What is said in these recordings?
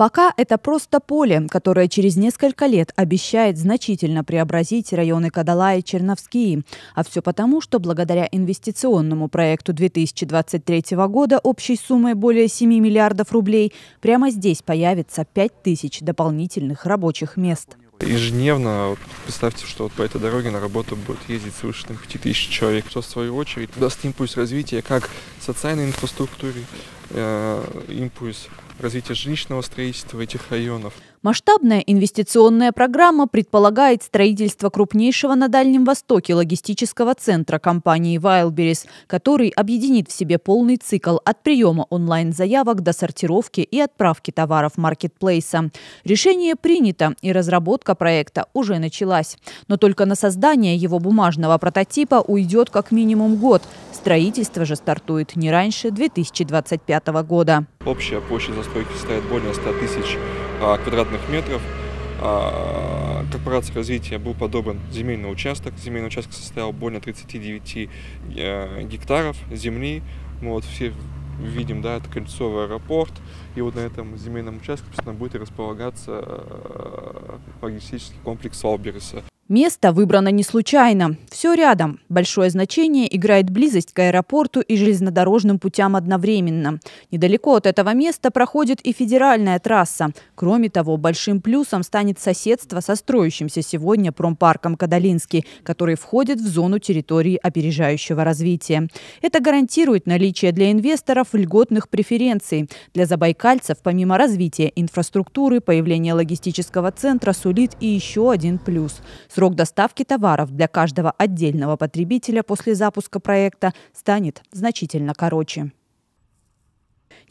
Пока это просто поле, которое через несколько лет обещает значительно преобразить районы Кадала и Черновские. А все потому, что благодаря инвестиционному проекту 2023 года общей суммой более 7 миллиардов рублей прямо здесь появится 5 тысяч дополнительных рабочих мест. Ежедневно, вот, представьте, что вот по этой дороге на работу будет ездить свыше там, 5000 человек, кто в свою очередь даст импульс развития как социальной инфраструктуре, э, импульс развития жилищного строительства этих районов. Масштабная инвестиционная программа предполагает строительство крупнейшего на Дальнем Востоке логистического центра компании Wildberries, который объединит в себе полный цикл от приема онлайн-заявок до сортировки и отправки товаров маркетплейса. Решение принято, и разработка проекта уже началась. Но только на создание его бумажного прототипа уйдет как минимум год. Строительство же стартует начнут не раньше 2025 года. Общая площадь застройки составит более 100 тысяч а, квадратных метров. А, корпорация развития был подобран земельный участок. Земельный участок состоял более 39 э, гектаров земли. Мы вот все видим, да, это кольцовый аэропорт. И вот на этом земельном участке, собственно, будет располагаться э, логистический комплекс Валберса. Место выбрано не случайно. Все рядом. Большое значение играет близость к аэропорту и железнодорожным путям одновременно. Недалеко от этого места проходит и федеральная трасса. Кроме того, большим плюсом станет соседство со строящимся сегодня промпарком Кадалинский, который входит в зону территории опережающего развития. Это гарантирует наличие для инвесторов льготных преференций. Для забайкальцев, помимо развития инфраструктуры, появление логистического центра сулит и еще один плюс – Срок доставки товаров для каждого отдельного потребителя после запуска проекта станет значительно короче.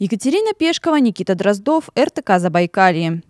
Екатерина Пешкова, Никита Дроздов, РТК «Забайкалье».